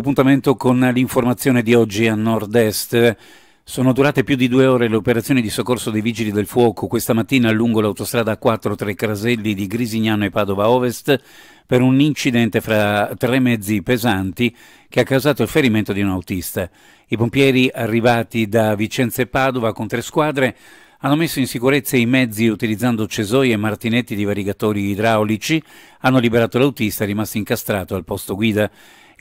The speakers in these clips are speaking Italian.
appuntamento con l'informazione di oggi a Nord-Est. Sono durate più di due ore le operazioni di soccorso dei Vigili del Fuoco questa mattina lungo l'autostrada 4 tra i Craselli di Grisignano e Padova Ovest per un incidente fra tre mezzi pesanti che ha causato il ferimento di un autista. I pompieri arrivati da Vicenza e Padova con tre squadre hanno messo in sicurezza i mezzi utilizzando cesoie e martinetti di varigatori idraulici, hanno liberato l'autista rimasto incastrato al posto guida.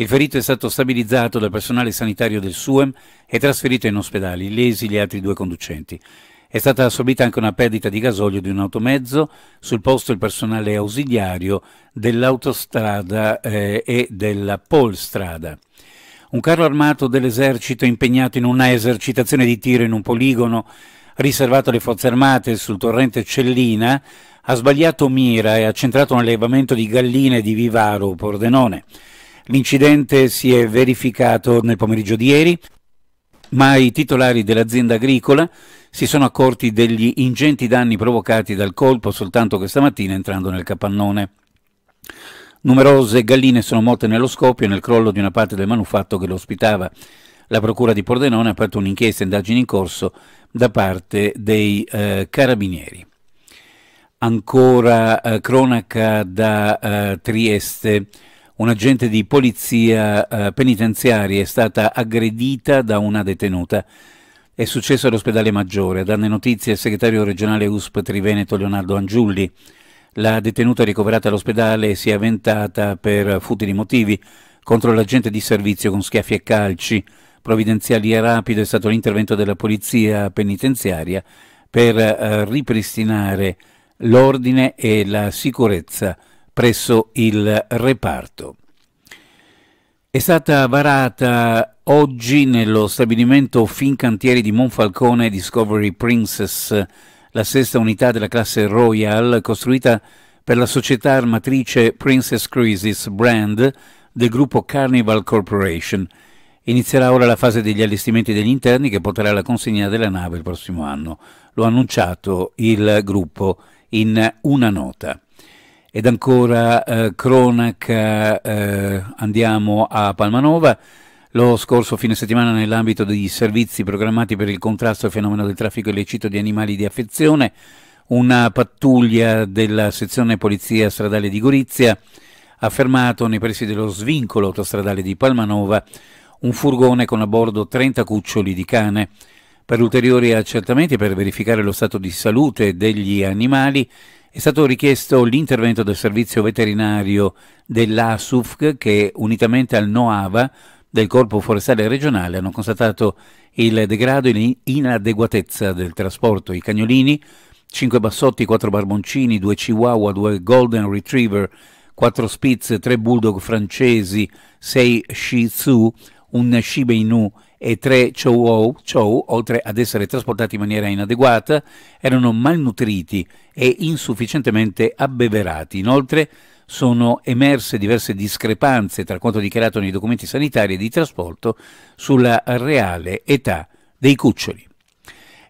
Il ferito è stato stabilizzato dal personale sanitario del SUEM e trasferito in ospedale, lesi gli altri due conducenti. È stata assorbita anche una perdita di gasolio di un automezzo, sul posto il personale ausiliario dell'autostrada eh, e della polstrada. Un carro armato dell'esercito impegnato in una esercitazione di tiro in un poligono riservato alle forze armate sul torrente Cellina ha sbagliato mira e ha centrato un allevamento di galline di Vivaro Pordenone. L'incidente si è verificato nel pomeriggio di ieri, ma i titolari dell'azienda agricola si sono accorti degli ingenti danni provocati dal colpo soltanto questa mattina entrando nel capannone. Numerose galline sono morte nello scoppio e nel crollo di una parte del manufatto che lo ospitava. La Procura di Pordenone ha aperto un'inchiesta e indagini in corso da parte dei eh, carabinieri. Ancora eh, cronaca da eh, Trieste un agente di polizia eh, penitenziaria è stata aggredita da una detenuta. È successo all'ospedale Maggiore, A danne notizie il segretario regionale USP Triveneto Leonardo Angiulli. La detenuta ricoverata all'ospedale si è avventata per futili motivi contro l'agente di servizio con schiaffi e calci. Provvidenziali e rapido è stato l'intervento della polizia penitenziaria per eh, ripristinare l'ordine e la sicurezza presso il reparto. È stata varata oggi nello stabilimento Fincantieri di Monfalcone Discovery Princess, la sesta unità della classe Royal costruita per la società armatrice Princess Cruises Brand del gruppo Carnival Corporation. Inizierà ora la fase degli allestimenti degli interni che porterà alla consegna della nave il prossimo anno. Lo ha annunciato il gruppo in una nota. Ed ancora eh, cronaca, eh, eh, andiamo a Palmanova. Lo scorso fine settimana nell'ambito dei servizi programmati per il contrasto al fenomeno del traffico illecito di animali di affezione, una pattuglia della sezione Polizia Stradale di Gorizia ha fermato nei pressi dello svincolo autostradale di Palmanova un furgone con a bordo 30 cuccioli di cane. Per ulteriori accertamenti e per verificare lo stato di salute degli animali, è stato richiesto l'intervento del servizio veterinario dell'ASUF che unitamente al NOAVA del Corpo Forestale Regionale hanno constatato il degrado e l'inadeguatezza del trasporto. I cagnolini, 5 bassotti, 4 barboncini, 2 chihuahua, 2 golden retriever, 4 spitz, 3 bulldog francesi, 6 shih tzu un Shiba Inu e tre Chow Chow, oltre ad essere trasportati in maniera inadeguata, erano malnutriti e insufficientemente abbeverati. Inoltre sono emerse diverse discrepanze tra quanto dichiarato nei documenti sanitari e di trasporto sulla reale età dei cuccioli.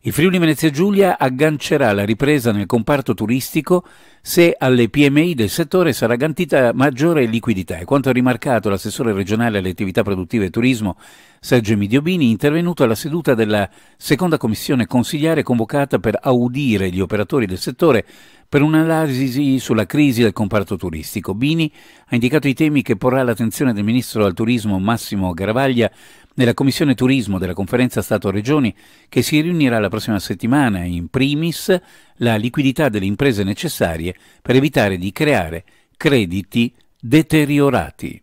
Il Friuli Venezia Giulia aggancerà la ripresa nel comparto turistico se alle PMI del settore sarà garantita maggiore liquidità. È quanto ha rimarcato l'assessore regionale alle attività produttive e turismo Sergio Emidiobini, intervenuto alla seduta della seconda commissione consigliare convocata per audire gli operatori del settore per un'analisi sulla crisi del comparto turistico. Bini ha indicato i temi che porrà l'attenzione del ministro al turismo Massimo Garavaglia nella Commissione Turismo della Conferenza Stato-Regioni che si riunirà la prossima settimana in primis la liquidità delle imprese necessarie per evitare di creare crediti deteriorati.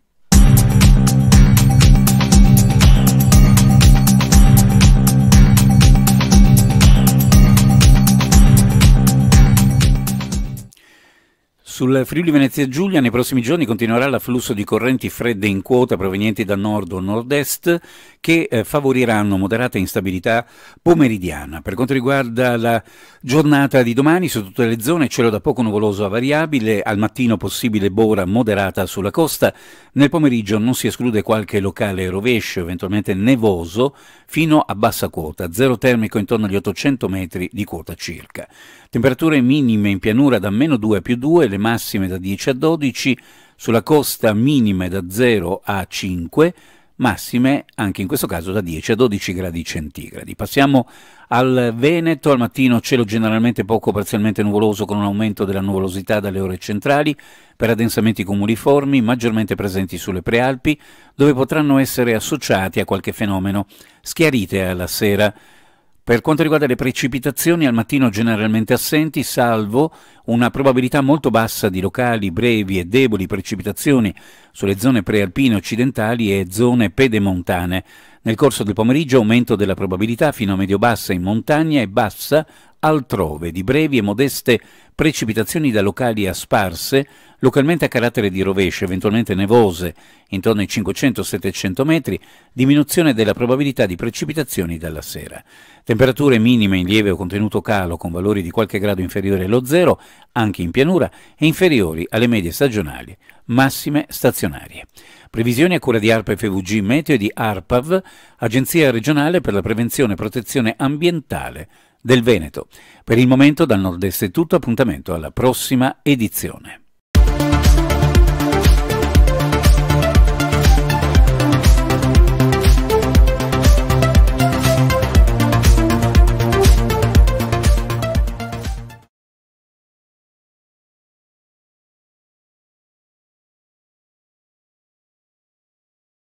Sul Friuli Venezia Giulia nei prossimi giorni continuerà l'afflusso di correnti fredde in quota provenienti da nord o nord-est che eh, favoriranno moderata instabilità pomeridiana. Per quanto riguarda la giornata di domani su tutte le zone cielo da poco nuvoloso a variabile, al mattino possibile bora moderata sulla costa, nel pomeriggio non si esclude qualche locale rovescio, eventualmente nevoso, fino a bassa quota, zero termico intorno agli 800 metri di quota circa. Temperature minime in pianura da meno 2 a più 2, le massime da 10 a 12, sulla costa minime da 0 a 5, massime anche in questo caso da 10 a 12 gradi centigradi. Passiamo al Veneto, al mattino cielo generalmente poco parzialmente nuvoloso con un aumento della nuvolosità dalle ore centrali per addensamenti cumuliformi maggiormente presenti sulle prealpi dove potranno essere associati a qualche fenomeno schiarite alla sera per quanto riguarda le precipitazioni, al mattino generalmente assenti, salvo una probabilità molto bassa di locali, brevi e deboli precipitazioni sulle zone prealpine occidentali e zone pedemontane. Nel corso del pomeriggio aumento della probabilità fino a medio-bassa in montagna e bassa altrove di brevi e modeste precipitazioni da locali a sparse, localmente a carattere di rovescio, eventualmente nevose, intorno ai 500-700 metri, diminuzione della probabilità di precipitazioni dalla sera. Temperature minime in lieve o contenuto calo con valori di qualche grado inferiore allo zero, anche in pianura, e inferiori alle medie stagionali, massime stazionarie. Previsioni a cura di ARPA FVG Meteo e di ARPAV, Agenzia regionale per la prevenzione e protezione ambientale del Veneto. Per il momento dal Nord-Est è tutto, appuntamento alla prossima edizione.